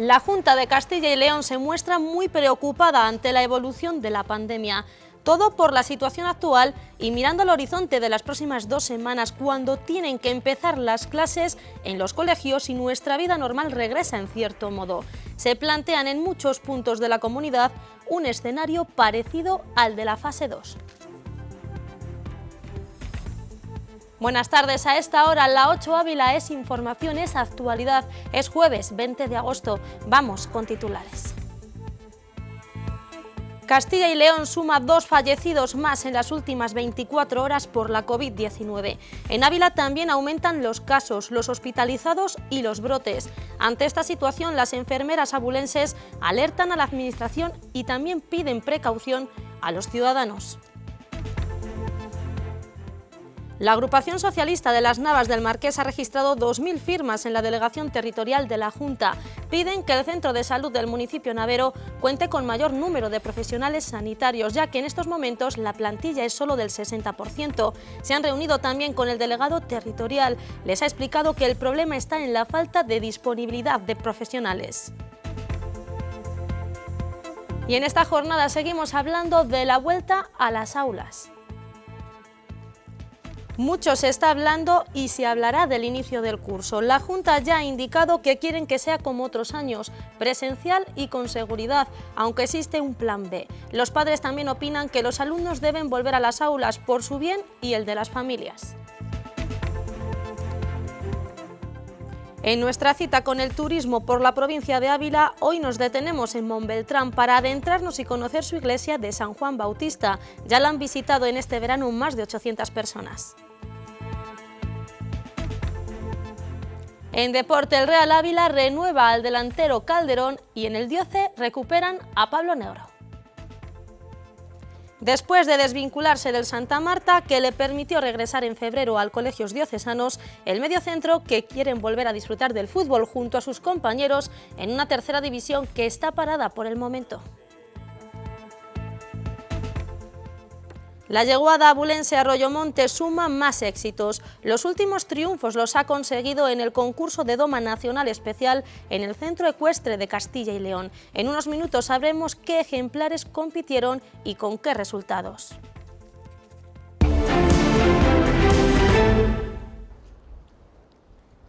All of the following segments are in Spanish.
La Junta de Castilla y León se muestra muy preocupada ante la evolución de la pandemia. Todo por la situación actual y mirando al horizonte de las próximas dos semanas cuando tienen que empezar las clases en los colegios y nuestra vida normal regresa en cierto modo. Se plantean en muchos puntos de la comunidad un escenario parecido al de la fase 2. Buenas tardes, a esta hora la 8 Ávila es información, es actualidad. Es jueves 20 de agosto. Vamos con titulares. Castilla y León suma dos fallecidos más en las últimas 24 horas por la COVID-19. En Ávila también aumentan los casos, los hospitalizados y los brotes. Ante esta situación, las enfermeras abulenses alertan a la Administración y también piden precaución a los ciudadanos. La agrupación socialista de las Navas del Marqués ha registrado 2.000 firmas en la delegación territorial de la Junta. Piden que el centro de salud del municipio navero cuente con mayor número de profesionales sanitarios, ya que en estos momentos la plantilla es solo del 60%. Se han reunido también con el delegado territorial. Les ha explicado que el problema está en la falta de disponibilidad de profesionales. Y en esta jornada seguimos hablando de la vuelta a las aulas. Mucho se está hablando y se hablará del inicio del curso. La Junta ya ha indicado que quieren que sea como otros años, presencial y con seguridad, aunque existe un plan B. Los padres también opinan que los alumnos deben volver a las aulas por su bien y el de las familias. En nuestra cita con el turismo por la provincia de Ávila, hoy nos detenemos en Montbeltrán para adentrarnos y conocer su iglesia de San Juan Bautista. Ya la han visitado en este verano más de 800 personas. En deporte, el Real Ávila renueva al delantero Calderón y en el Dioce recuperan a Pablo Negro. Después de desvincularse del Santa Marta, que le permitió regresar en febrero al Colegios Diocesanos, el mediocentro, que quieren volver a disfrutar del fútbol junto a sus compañeros en una tercera división que está parada por el momento. La yeguada abulense Arroyo Monte suma más éxitos. Los últimos triunfos los ha conseguido en el concurso de Doma Nacional Especial en el Centro Ecuestre de Castilla y León. En unos minutos sabremos qué ejemplares compitieron y con qué resultados.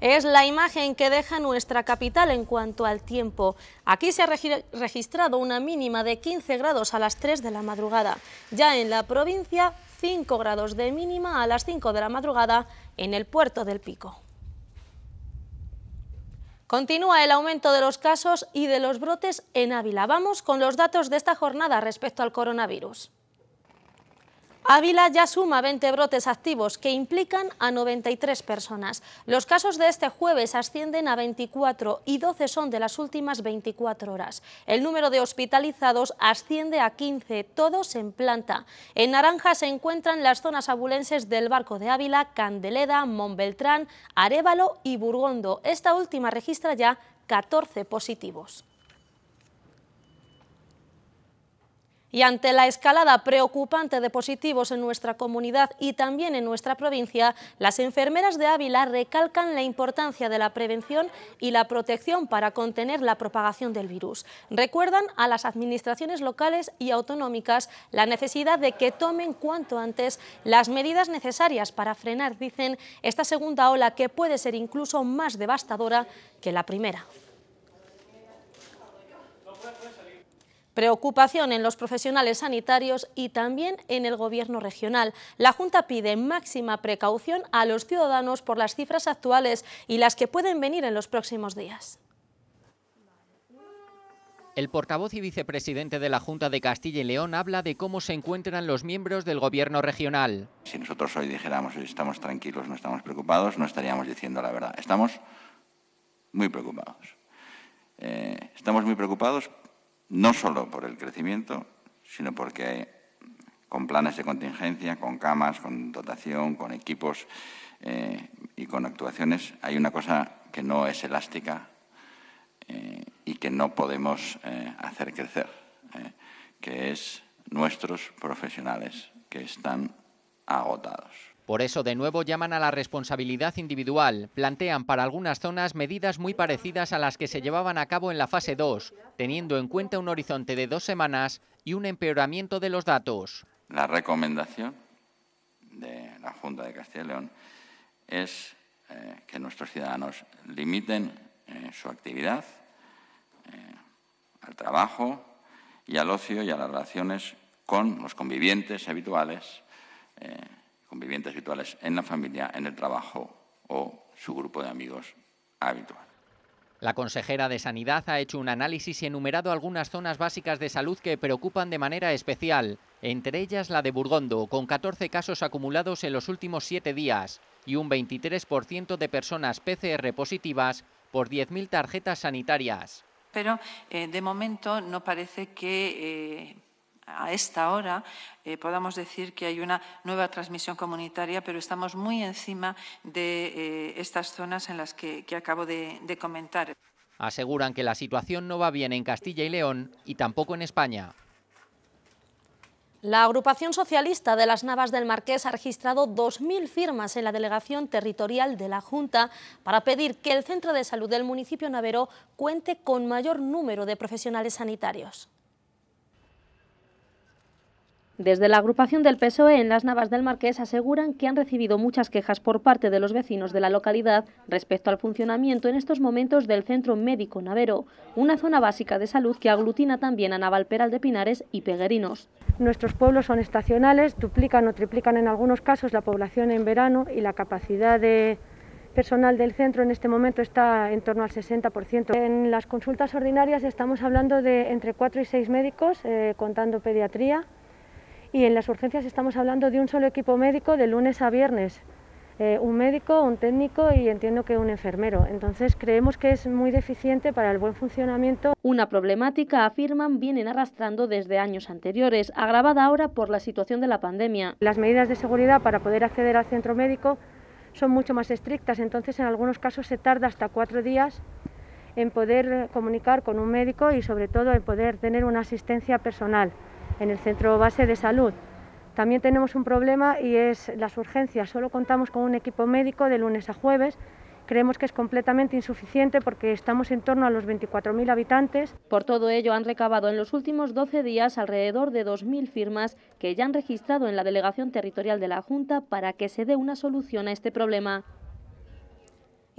es la imagen que deja nuestra capital en cuanto al tiempo. Aquí se ha registrado una mínima de 15 grados a las 3 de la madrugada. Ya en la provincia, 5 grados de mínima a las 5 de la madrugada en el puerto del Pico. Continúa el aumento de los casos y de los brotes en Ávila. Vamos con los datos de esta jornada respecto al coronavirus. Ávila ya suma 20 brotes activos que implican a 93 personas. Los casos de este jueves ascienden a 24 y 12 son de las últimas 24 horas. El número de hospitalizados asciende a 15, todos en planta. En naranja se encuentran las zonas abulenses del Barco de Ávila, Candeleda, Montbeltrán, Arevalo y Burgondo. Esta última registra ya 14 positivos. Y ante la escalada preocupante de positivos en nuestra comunidad y también en nuestra provincia, las enfermeras de Ávila recalcan la importancia de la prevención y la protección para contener la propagación del virus. Recuerdan a las administraciones locales y autonómicas la necesidad de que tomen cuanto antes las medidas necesarias para frenar, dicen, esta segunda ola que puede ser incluso más devastadora que la primera. Preocupación en los profesionales sanitarios y también en el Gobierno regional. La Junta pide máxima precaución a los ciudadanos por las cifras actuales y las que pueden venir en los próximos días. El portavoz y vicepresidente de la Junta de Castilla y León habla de cómo se encuentran los miembros del Gobierno regional. Si nosotros hoy dijéramos estamos tranquilos, no estamos preocupados, no estaríamos diciendo la verdad. Estamos muy preocupados. Eh, estamos muy preocupados no solo por el crecimiento, sino porque con planes de contingencia, con camas, con dotación, con equipos eh, y con actuaciones, hay una cosa que no es elástica eh, y que no podemos eh, hacer crecer, que es nuestros profesionales que están agotados. Por eso, de nuevo, llaman a la responsabilidad individual. Plantean para algunas zonas medidas muy parecidas a las que se llevaban a cabo en la fase 2, teniendo en cuenta un horizonte de dos semanas y un empeoramiento de los datos. La recomendación de la Junta de Castilla y León es eh, que nuestros ciudadanos limiten eh, su actividad eh, al trabajo y al ocio y a las relaciones con los convivientes habituales convivientes habituales en la familia, en el trabajo o su grupo de amigos habitual. La consejera de Sanidad ha hecho un análisis y enumerado algunas zonas básicas de salud que preocupan de manera especial, entre ellas la de Burgondo, con 14 casos acumulados en los últimos siete días y un 23% de personas PCR positivas por 10.000 tarjetas sanitarias. Pero eh, de momento no parece que eh, a esta hora eh, podamos decir que hay una nueva transmisión comunitaria, pero estamos muy encima de eh, estas zonas en las que, acabo de, de comentar. Aseguran que la situación no va bien en Castilla y León y tampoco en España. La agrupación socialista de las Navas del Marqués ha registrado 2.000 firmas en la delegación territorial de la Junta para pedir que el centro de salud del municipio Navero cuente con mayor número de profesionales sanitarios. Desde la agrupación del PSOE en las Navas del Marqués aseguran que han recibido muchas quejas por parte de los vecinos de la localidad respecto al funcionamiento en estos momentos del Centro Médico Navero, una zona básica de salud que aglutina también a peral de Pinares y Peguerinos. Nuestros pueblos son estacionales, duplican o triplican en algunos casos la población en verano y la capacidad de personal del centro en este momento está en torno al 60%. En las consultas ordinarias estamos hablando de entre 4 y 6 médicos, eh, contando pediatría, y en las urgencias estamos hablando de un solo equipo médico de lunes a viernes. Eh, un médico, un técnico y entiendo que un enfermero. Entonces creemos que es muy deficiente para el buen funcionamiento. Una problemática, afirman, vienen arrastrando desde años anteriores, agravada ahora por la situación de la pandemia. Las medidas de seguridad para poder acceder al centro médico son mucho más estrictas, entonces en algunos casos se tarda hasta cuatro días en poder comunicar con un médico y sobre todo en poder tener una asistencia personal en el centro base de salud. También tenemos un problema y es las urgencias. Solo contamos con un equipo médico de lunes a jueves. Creemos que es completamente insuficiente porque estamos en torno a los 24.000 habitantes. Por todo ello, han recabado en los últimos 12 días alrededor de 2.000 firmas que ya han registrado en la Delegación Territorial de la Junta para que se dé una solución a este problema.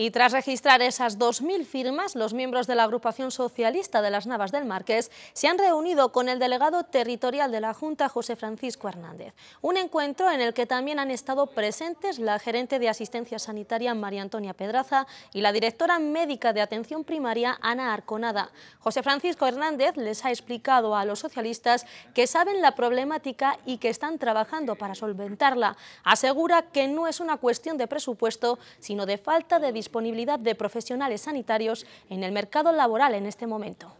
Y tras registrar esas 2.000 firmas, los miembros de la agrupación socialista de las Navas del Marqués se han reunido con el delegado territorial de la Junta, José Francisco Hernández. Un encuentro en el que también han estado presentes la gerente de asistencia sanitaria, María Antonia Pedraza, y la directora médica de atención primaria, Ana Arconada. José Francisco Hernández les ha explicado a los socialistas que saben la problemática y que están trabajando para solventarla. Asegura que no es una cuestión de presupuesto, sino de falta de disponibilidad disponibilidad de profesionales sanitarios en el mercado laboral en este momento.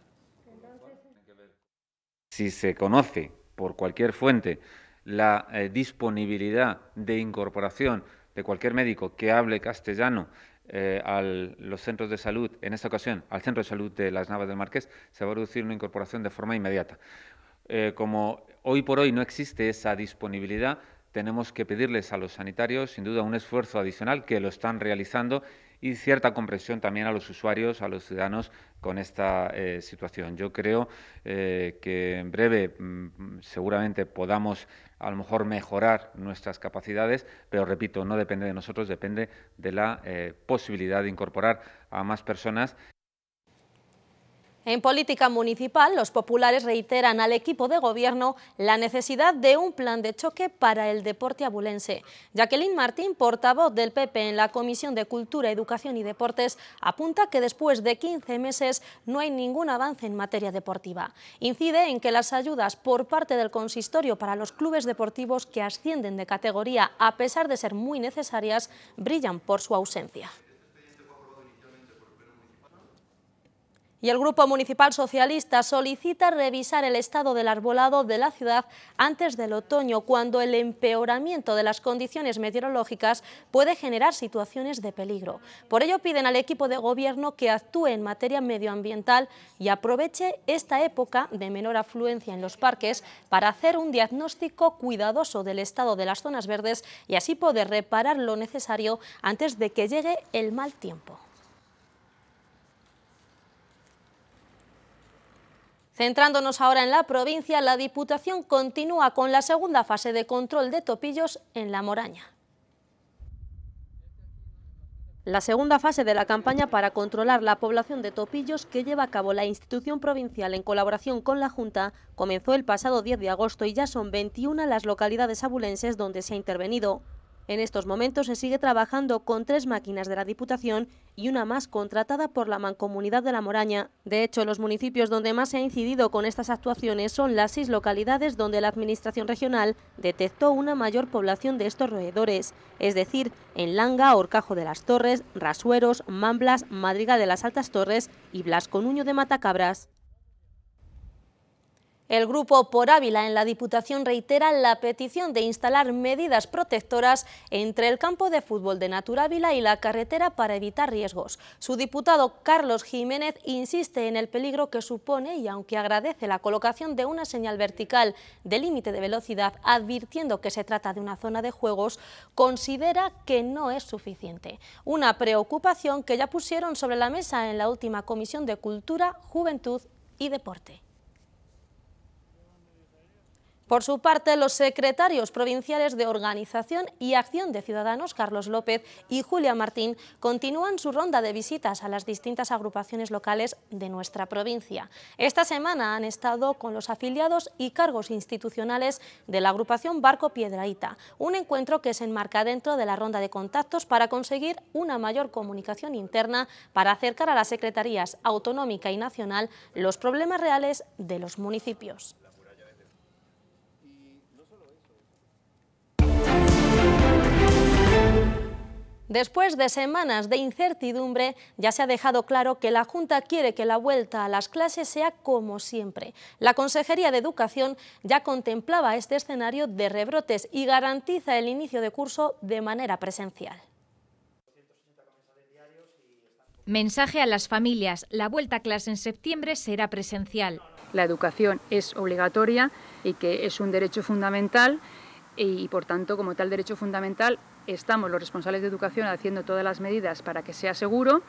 Si se conoce por cualquier fuente la eh, disponibilidad de incorporación de cualquier médico que hable castellano eh, a los centros de salud, en esta ocasión al centro de salud de las Navas del Marqués, se va a producir una incorporación de forma inmediata. Eh, como hoy por hoy no existe esa disponibilidad, tenemos que pedirles a los sanitarios, sin duda, un esfuerzo adicional que lo están realizando y cierta comprensión también a los usuarios, a los ciudadanos con esta eh, situación. Yo creo eh, que en breve mm, seguramente podamos a lo mejor mejorar nuestras capacidades, pero repito, no depende de nosotros, depende de la eh, posibilidad de incorporar a más personas en política municipal, los populares reiteran al equipo de gobierno la necesidad de un plan de choque para el deporte abulense. Jacqueline Martín, portavoz del PP en la Comisión de Cultura, Educación y Deportes, apunta que después de 15 meses no hay ningún avance en materia deportiva. Incide en que las ayudas por parte del consistorio para los clubes deportivos que ascienden de categoría, a pesar de ser muy necesarias, brillan por su ausencia. y el Grupo Municipal Socialista solicita revisar el estado del arbolado de la ciudad antes del otoño, cuando el empeoramiento de las condiciones meteorológicas puede generar situaciones de peligro. Por ello piden al equipo de gobierno que actúe en materia medioambiental y aproveche esta época de menor afluencia en los parques para hacer un diagnóstico cuidadoso del estado de las zonas verdes y así poder reparar lo necesario antes de que llegue el mal tiempo. Centrándonos ahora en la provincia, la Diputación continúa con la segunda fase de control de topillos en La Moraña. La segunda fase de la campaña para controlar la población de topillos que lleva a cabo la institución provincial en colaboración con la Junta comenzó el pasado 10 de agosto y ya son 21 las localidades abulenses donde se ha intervenido. En estos momentos se sigue trabajando con tres máquinas de la Diputación y una más contratada por la Mancomunidad de la Moraña. De hecho, los municipios donde más se ha incidido con estas actuaciones son las seis localidades donde la Administración Regional detectó una mayor población de estos roedores, es decir, en Langa, Orcajo de las Torres, Rasueros, Mamblas, Madriga de las Altas Torres y Blasco Nuño de Matacabras. El grupo Por Ávila en la Diputación reitera la petición de instalar medidas protectoras entre el campo de fútbol de Naturávila y la carretera para evitar riesgos. Su diputado Carlos Jiménez insiste en el peligro que supone y aunque agradece la colocación de una señal vertical de límite de velocidad advirtiendo que se trata de una zona de juegos, considera que no es suficiente. Una preocupación que ya pusieron sobre la mesa en la última Comisión de Cultura, Juventud y Deporte. Por su parte, los secretarios provinciales de Organización y Acción de Ciudadanos, Carlos López y Julia Martín, continúan su ronda de visitas a las distintas agrupaciones locales de nuestra provincia. Esta semana han estado con los afiliados y cargos institucionales de la agrupación Barco Piedraíta, un encuentro que se enmarca dentro de la ronda de contactos para conseguir una mayor comunicación interna para acercar a las secretarías autonómica y nacional los problemas reales de los municipios. Después de semanas de incertidumbre, ya se ha dejado claro que la Junta quiere que la vuelta a las clases sea como siempre. La Consejería de Educación ya contemplaba este escenario de rebrotes y garantiza el inicio de curso de manera presencial. Mensaje a las familias. La vuelta a clase en septiembre será presencial. La educación es obligatoria y que es un derecho fundamental y, por tanto, como tal derecho fundamental, Estamos los responsables de educación haciendo todas las medidas para que sea seguro.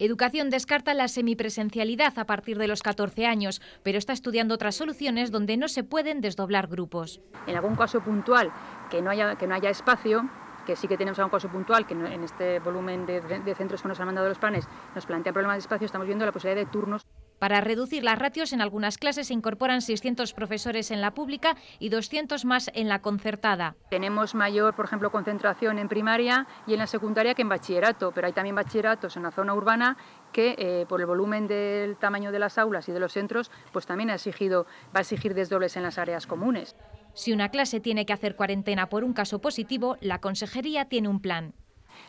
Educación descarta la semipresencialidad a partir de los 14 años, pero está estudiando otras soluciones donde no se pueden desdoblar grupos. En algún caso puntual que no haya, que no haya espacio, que sí que tenemos algún caso puntual, que en este volumen de, de centros que nos han mandado los planes nos plantea problemas de espacio, estamos viendo la posibilidad de turnos. Para reducir las ratios, en algunas clases se incorporan 600 profesores en la pública y 200 más en la concertada. Tenemos mayor, por ejemplo, concentración en primaria y en la secundaria que en bachillerato, pero hay también bachilleratos en la zona urbana que eh, por el volumen del tamaño de las aulas y de los centros, pues también ha exigido, va a exigir desdobles en las áreas comunes. Si una clase tiene que hacer cuarentena por un caso positivo, la consejería tiene un plan.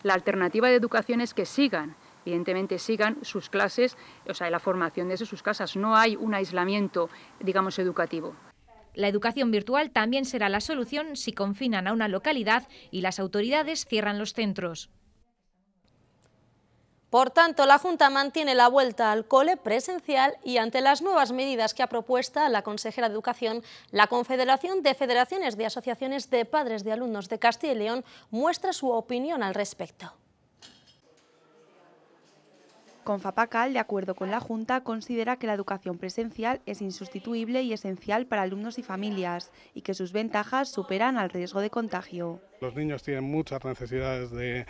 La alternativa de educación es que sigan evidentemente sigan sus clases, o sea, la formación desde sus casas. No hay un aislamiento, digamos, educativo. La educación virtual también será la solución si confinan a una localidad y las autoridades cierran los centros. Por tanto, la Junta mantiene la vuelta al cole presencial y ante las nuevas medidas que ha propuesto la consejera de Educación, la Confederación de Federaciones de Asociaciones de Padres de Alumnos de Castilla y León muestra su opinión al respecto. Confapacal, de acuerdo con la Junta, considera que la educación presencial es insustituible y esencial para alumnos y familias y que sus ventajas superan al riesgo de contagio. Los niños tienen muchas necesidades de,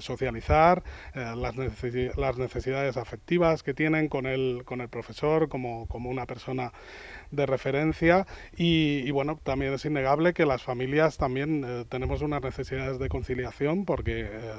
socializar, eh, las, necesidades afectivas que tienen con el, profesor como, una persona de referencia y, bueno, también es innegable que las familias también eh, tenemos unas necesidades de conciliación porque... Eh,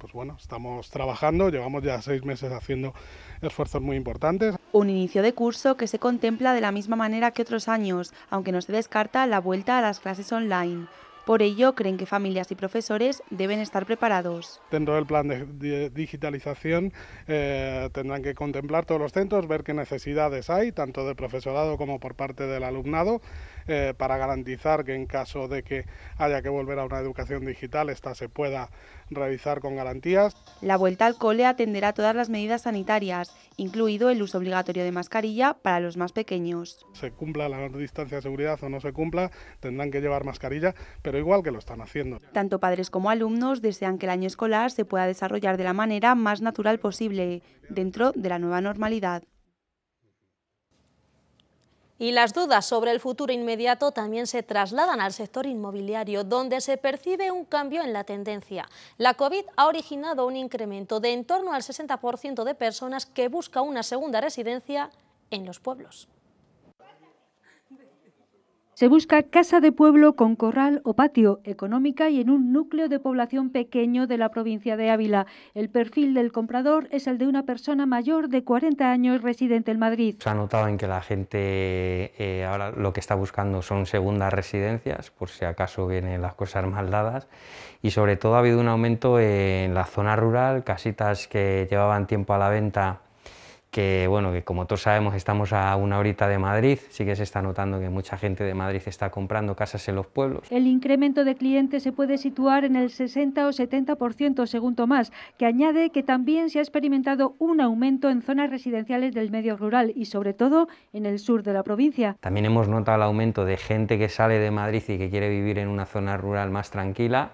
pues bueno, estamos trabajando, llevamos ya seis meses haciendo esfuerzos muy importantes. Un inicio de curso que se contempla de la misma manera que otros años, aunque no se descarta la vuelta a las clases online. Por ello, creen que familias y profesores deben estar preparados. Dentro del plan de digitalización eh, tendrán que contemplar todos los centros, ver qué necesidades hay, tanto del profesorado como por parte del alumnado, eh, para garantizar que en caso de que haya que volver a una educación digital, esta se pueda realizar con garantías. La vuelta al cole atenderá todas las medidas sanitarias, incluido el uso obligatorio de mascarilla para los más pequeños. Se cumpla la distancia de seguridad o no se cumpla, tendrán que llevar mascarilla, pero igual que lo están haciendo. Tanto padres como alumnos desean que el año escolar se pueda desarrollar de la manera más natural posible, dentro de la nueva normalidad. Y las dudas sobre el futuro inmediato también se trasladan al sector inmobiliario, donde se percibe un cambio en la tendencia. La COVID ha originado un incremento de en torno al 60% de personas que busca una segunda residencia en los pueblos. Se busca casa de pueblo con corral o patio, económica y en un núcleo de población pequeño de la provincia de Ávila. El perfil del comprador es el de una persona mayor de 40 años residente en Madrid. Se ha notado en que la gente eh, ahora lo que está buscando son segundas residencias, por si acaso vienen las cosas mal dadas, y sobre todo ha habido un aumento en la zona rural, casitas que llevaban tiempo a la venta que bueno, que como todos sabemos estamos a una horita de Madrid, sí que se está notando que mucha gente de Madrid está comprando casas en los pueblos. El incremento de clientes se puede situar en el 60 o 70% según Tomás, que añade que también se ha experimentado un aumento en zonas residenciales del medio rural y sobre todo en el sur de la provincia. También hemos notado el aumento de gente que sale de Madrid y que quiere vivir en una zona rural más tranquila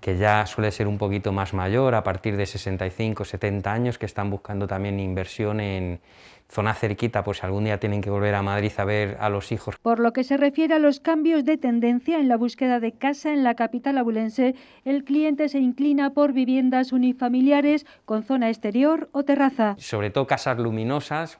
que ya suele ser un poquito más mayor, a partir de 65, 70 años, que están buscando también inversión en zona cerquita, pues algún día tienen que volver a Madrid a ver a los hijos. Por lo que se refiere a los cambios de tendencia en la búsqueda de casa en la capital abulense, el cliente se inclina por viviendas unifamiliares con zona exterior o terraza. Sobre todo casas luminosas,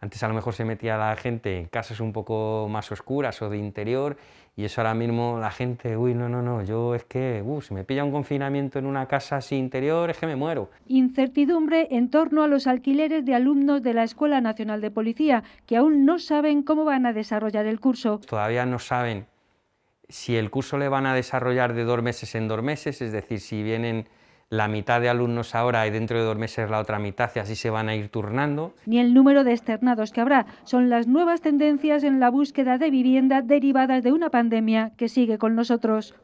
antes a lo mejor se metía la gente en casas un poco más oscuras o de interior y eso ahora mismo la gente, uy, no, no, no, yo es que, uh, si me pilla un confinamiento en una casa sin interior, es que me muero. Incertidumbre en torno a los alquileres de alumnos de la Escuela Nacional de Policía, que aún no saben cómo van a desarrollar el curso. Todavía no saben si el curso le van a desarrollar de dos meses en dos meses, es decir, si vienen la mitad de alumnos ahora y dentro de dos meses la otra mitad y así se van a ir turnando. Ni el número de externados que habrá son las nuevas tendencias en la búsqueda de vivienda derivadas de una pandemia que sigue con nosotros.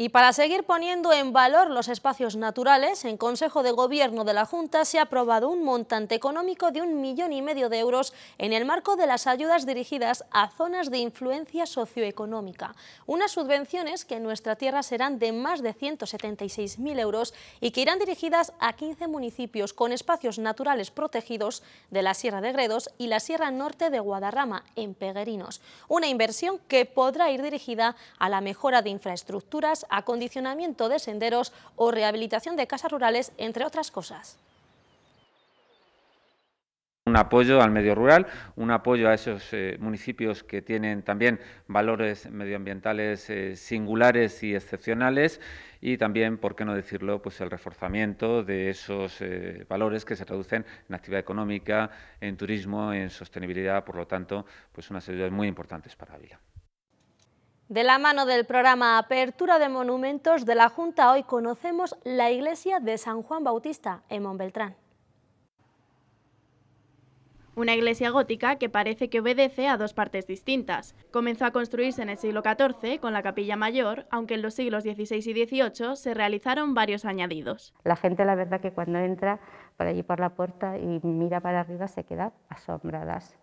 Y para seguir poniendo en valor los espacios naturales, en Consejo de Gobierno de la Junta se ha aprobado un montante económico de un millón y medio de euros en el marco de las ayudas dirigidas a zonas de influencia socioeconómica. Unas subvenciones que en nuestra tierra serán de más de 176.000 euros y que irán dirigidas a 15 municipios con espacios naturales protegidos de la Sierra de Gredos y la Sierra Norte de Guadarrama, en Peguerinos. Una inversión que podrá ir dirigida a la mejora de infraestructuras, acondicionamiento de senderos o rehabilitación de casas rurales, entre otras cosas un apoyo al medio rural, un apoyo a esos eh, municipios que tienen también valores medioambientales eh, singulares y excepcionales y también, por qué no decirlo, pues el reforzamiento de esos eh, valores que se traducen en actividad económica, en turismo, en sostenibilidad, por lo tanto, pues unas ayudas muy importantes para Ávila. De la mano del programa Apertura de Monumentos de la Junta, hoy conocemos la iglesia de San Juan Bautista en Montbeltrán. Una iglesia gótica que parece que obedece a dos partes distintas. Comenzó a construirse en el siglo XIV con la capilla mayor, aunque en los siglos XVI y XVIII se realizaron varios añadidos. La gente, la verdad, que cuando entra por allí por la puerta y mira para arriba se queda asombradas.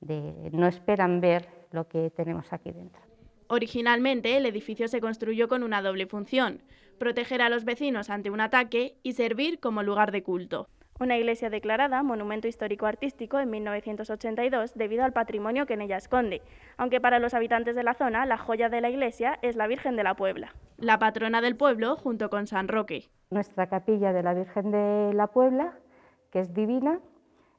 De, no esperan ver lo que tenemos aquí dentro. Originalmente, el edificio se construyó con una doble función, proteger a los vecinos ante un ataque y servir como lugar de culto. Una iglesia declarada Monumento Histórico Artístico en 1982 debido al patrimonio que en ella esconde, aunque para los habitantes de la zona la joya de la iglesia es la Virgen de la Puebla. La patrona del pueblo junto con San Roque. Nuestra capilla de la Virgen de la Puebla, que es divina,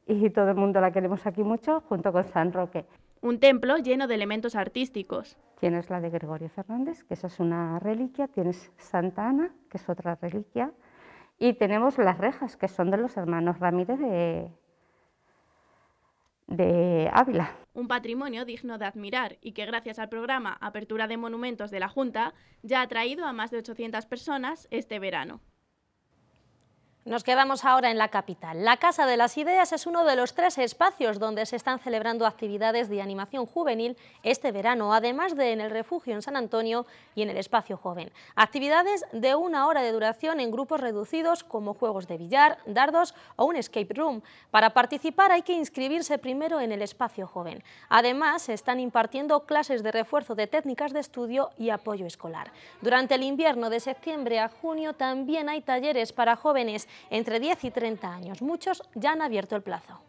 y todo el mundo la queremos aquí mucho, junto con San Roque. Un templo lleno de elementos artísticos. Tienes la de Gregorio Fernández, que esa es una reliquia, tienes Santa Ana, que es otra reliquia, y tenemos las rejas, que son de los hermanos Ramírez de, de Ávila. Un patrimonio digno de admirar y que gracias al programa Apertura de Monumentos de la Junta ya ha atraído a más de 800 personas este verano. Nos quedamos ahora en la capital. La Casa de las Ideas es uno de los tres espacios donde se están celebrando actividades de animación juvenil este verano, además de en el refugio en San Antonio y en el espacio joven. Actividades de una hora de duración en grupos reducidos como juegos de billar, dardos o un escape room. Para participar hay que inscribirse primero en el espacio joven. Además, se están impartiendo clases de refuerzo de técnicas de estudio y apoyo escolar. Durante el invierno de septiembre a junio también hay talleres para jóvenes entre 10 y 30 años. Muchos ya han abierto el plazo.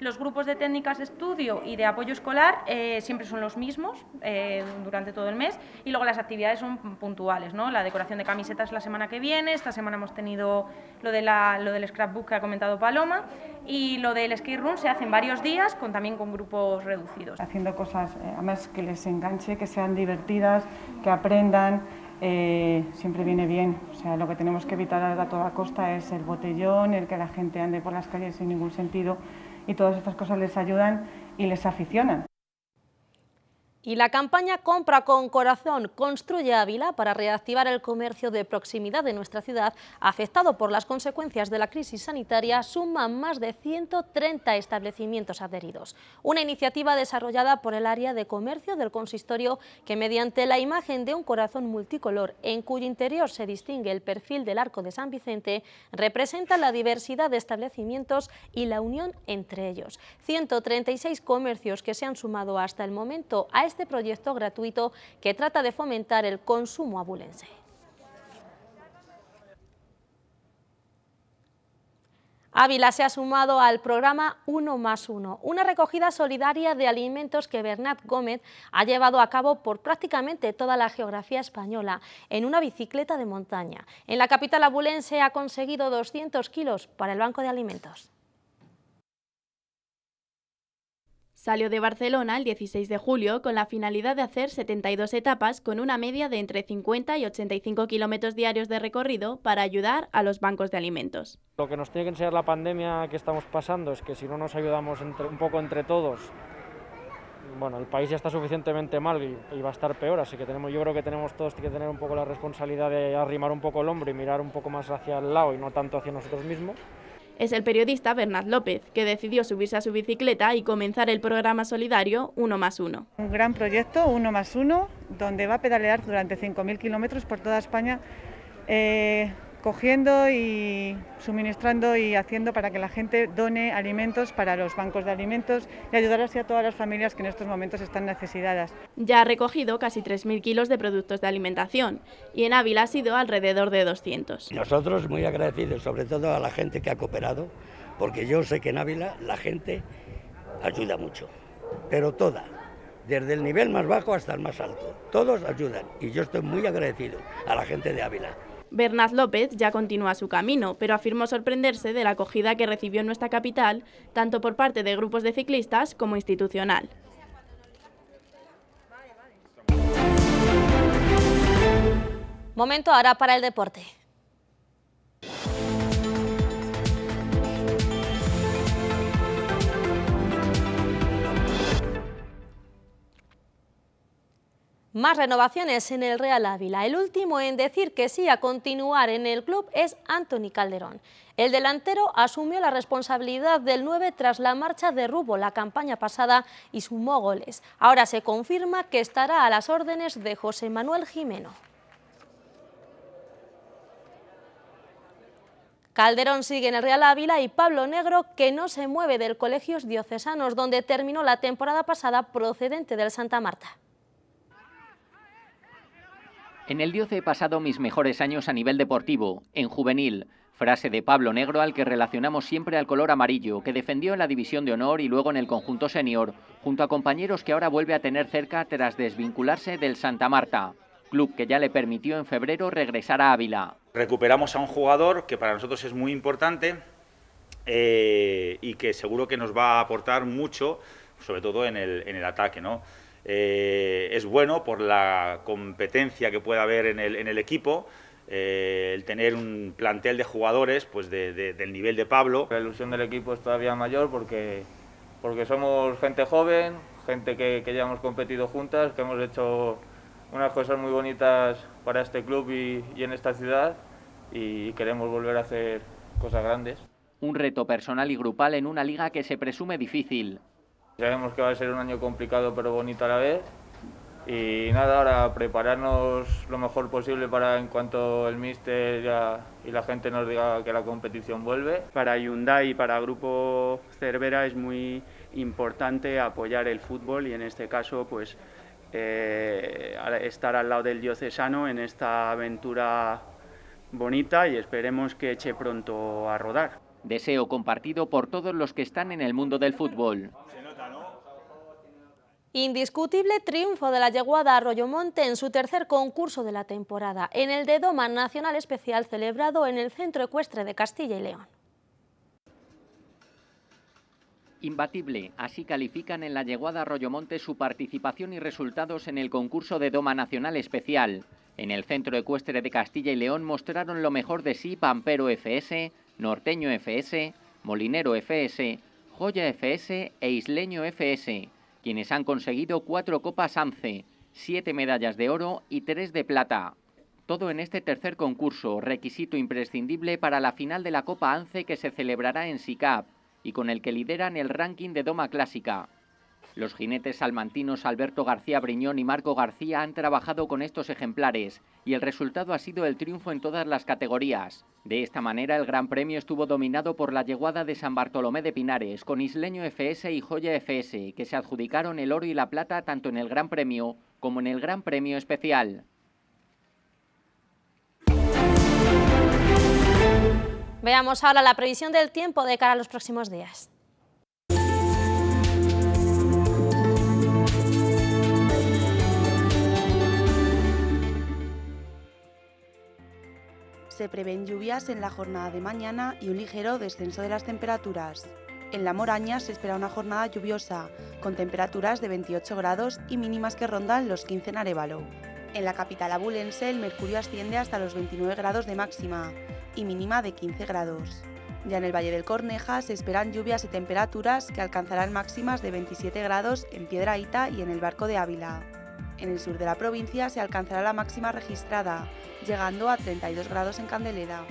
Los grupos de técnicas de estudio y de apoyo escolar eh, siempre son los mismos eh, durante todo el mes y luego las actividades son puntuales, ¿no? La decoración de camisetas la semana que viene, esta semana hemos tenido lo, de lo del scrapbook que ha comentado Paloma y lo del skate room se hace en varios días con, también con grupos reducidos. Haciendo cosas, eh, a además que les enganche, que sean divertidas, que aprendan, eh, siempre viene bien. O sea, lo que tenemos que evitar a toda costa es el botellón, el que la gente ande por las calles sin ningún sentido y todas estas cosas les ayudan y les aficionan. Y la campaña Compra con Corazón, Construye Ávila para reactivar el comercio de proximidad de nuestra ciudad, afectado por las consecuencias de la crisis sanitaria, suma más de 130 establecimientos adheridos. Una iniciativa desarrollada por el área de comercio del consistorio que mediante la imagen de un corazón multicolor en cuyo interior se distingue el perfil del arco de San Vicente, representa la diversidad de establecimientos y la unión entre ellos. 136 comercios que se han sumado hasta el momento a este este proyecto gratuito que trata de fomentar el consumo abulense. Ávila se ha sumado al programa Uno más Uno, una recogida solidaria de alimentos que Bernat Gómez ha llevado a cabo por prácticamente toda la geografía española en una bicicleta de montaña. En la capital abulense ha conseguido 200 kilos para el Banco de Alimentos. Salió de Barcelona el 16 de julio con la finalidad de hacer 72 etapas con una media de entre 50 y 85 kilómetros diarios de recorrido para ayudar a los bancos de alimentos. Lo que nos tiene que enseñar la pandemia que estamos pasando es que si no nos ayudamos un poco entre todos, bueno, el país ya está suficientemente mal y, va a estar peor, así que tenemos, yo creo que tenemos todos que tener un poco la responsabilidad de arrimar un poco el hombro y mirar un poco más hacia el lado y no tanto hacia nosotros mismos es el periodista Bernard López, que decidió subirse a su bicicleta y comenzar el programa solidario Uno más Uno. Un gran proyecto, Uno más Uno, donde va a pedalear durante 5.000 kilómetros por toda España. Eh, cogiendo y suministrando y haciendo para que la gente done alimentos para los bancos de alimentos y ayudar así a todas las familias que en estos momentos están necesitadas. Ya ha recogido casi 3.000 kilos de productos de alimentación y en Ávila ha sido alrededor de 200. Nosotros muy agradecidos, sobre todo a la gente que ha cooperado, porque yo sé que en Ávila la gente ayuda mucho, pero toda, desde el nivel más bajo hasta el más alto, todos ayudan y yo estoy muy agradecido a la gente de Ávila. Bernard López ya continúa su camino, pero afirmó sorprenderse de la acogida que recibió en nuestra capital, tanto por parte de grupos de ciclistas como institucional. Momento ahora para el deporte. Más renovaciones en el Real Ávila. El último en decir que sí a continuar en el club es Anthony Calderón. El delantero asumió la responsabilidad del 9 tras la marcha de Rubo la campaña pasada y su goles. Ahora se confirma que estará a las órdenes de José Manuel Jimeno. Calderón sigue en el Real Ávila y Pablo Negro, que no se mueve del Colegios Diocesanos, donde terminó la temporada pasada procedente del Santa Marta. En el Dios he pasado mis mejores años a nivel deportivo, en juvenil, frase de Pablo Negro al que relacionamos siempre al color amarillo, que defendió en la división de honor y luego en el conjunto senior, junto a compañeros que ahora vuelve a tener cerca tras desvincularse del Santa Marta, club que ya le permitió en febrero regresar a Ávila. Recuperamos a un jugador que para nosotros es muy importante eh, y que seguro que nos va a aportar mucho, sobre todo en el, en el ataque, ¿no? Eh, es bueno por la competencia que puede haber en el, equipo. Eh, el tener un plantel de jugadores pues del nivel de Pablo. La ilusión del equipo es todavía mayor porque, porque somos gente joven, gente que, ya hemos competido juntas, que hemos hecho unas cosas muy bonitas para este club y, y en esta ciudad y queremos volver a hacer cosas grandes. Un reto personal y grupal en una liga que se presume difícil. Sabemos que va a ser un año complicado pero bonito a la vez. Y nada, ahora prepararnos lo mejor posible para en cuanto el míster y la gente nos diga que la competición vuelve. Para Hyundai y para Grupo Cervera es muy importante apoyar el fútbol y en este caso pues eh, estar al lado del diocesano en esta aventura bonita y esperemos que eche pronto a rodar. Deseo compartido por todos los que están en el mundo del fútbol. Indiscutible triunfo de la yeguada Arroyomonte en su tercer concurso de la temporada, en el de Doma Nacional Especial celebrado en el Centro Ecuestre de Castilla y León. Imbatible, así califican en la yeguada Arroyomonte su participación y resultados en el concurso de Doma Nacional Especial. En el Centro Ecuestre de Castilla y León mostraron lo mejor de sí Pampero FS, Norteño FS, Molinero FS, Joya FS e Isleño FS quienes han conseguido cuatro copas ANCE, siete medallas de oro y tres de plata. Todo en este tercer concurso, requisito imprescindible para la final de la Copa ANCE que se celebrará en SICAP y con el que lideran el ranking de Doma Clásica. Los jinetes salmantinos Alberto García Briñón y Marco García han trabajado con estos ejemplares y el resultado ha sido el triunfo en todas las categorías. De esta manera, el Gran Premio estuvo dominado por la yeguada de San Bartolomé de Pinares, con Isleño FS y Joya FS, que se adjudicaron el oro y la plata tanto en el Gran Premio como en el Gran Premio Especial. Veamos ahora la previsión del tiempo de cara a los próximos días. prevén lluvias en la jornada de mañana y un ligero descenso de las temperaturas. En la Moraña se espera una jornada lluviosa, con temperaturas de 28 grados y mínimas que rondan los 15 en Arevalo. En la capital abulense el mercurio asciende hasta los 29 grados de máxima y mínima de 15 grados. Ya en el Valle del Corneja se esperan lluvias y temperaturas que alcanzarán máximas de 27 grados en Ita y en el Barco de Ávila. En el sur de la provincia se alcanzará la máxima registrada, llegando a 32 grados en Candelera.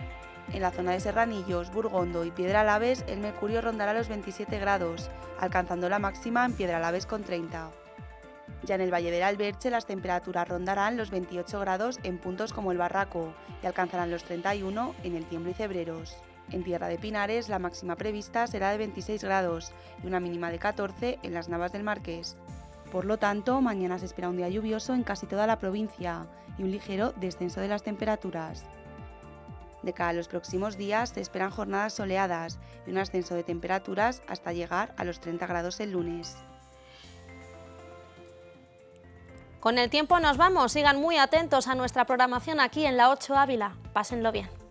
En la zona de Serranillos, Burgondo y Piedra Laves, el mercurio rondará los 27 grados, alcanzando la máxima en Piedra Laves con 30. Ya en el Valle del Alberche las temperaturas rondarán los 28 grados en puntos como el Barraco y alcanzarán los 31 en el Tiemblo y Cebreros. En Tierra de Pinares la máxima prevista será de 26 grados y una mínima de 14 en las Navas del Marqués. Por lo tanto, mañana se espera un día lluvioso en casi toda la provincia y un ligero descenso de las temperaturas. De cara a los próximos días se esperan jornadas soleadas y un ascenso de temperaturas hasta llegar a los 30 grados el lunes. Con el tiempo nos vamos, sigan muy atentos a nuestra programación aquí en la 8 Ávila. Pásenlo bien.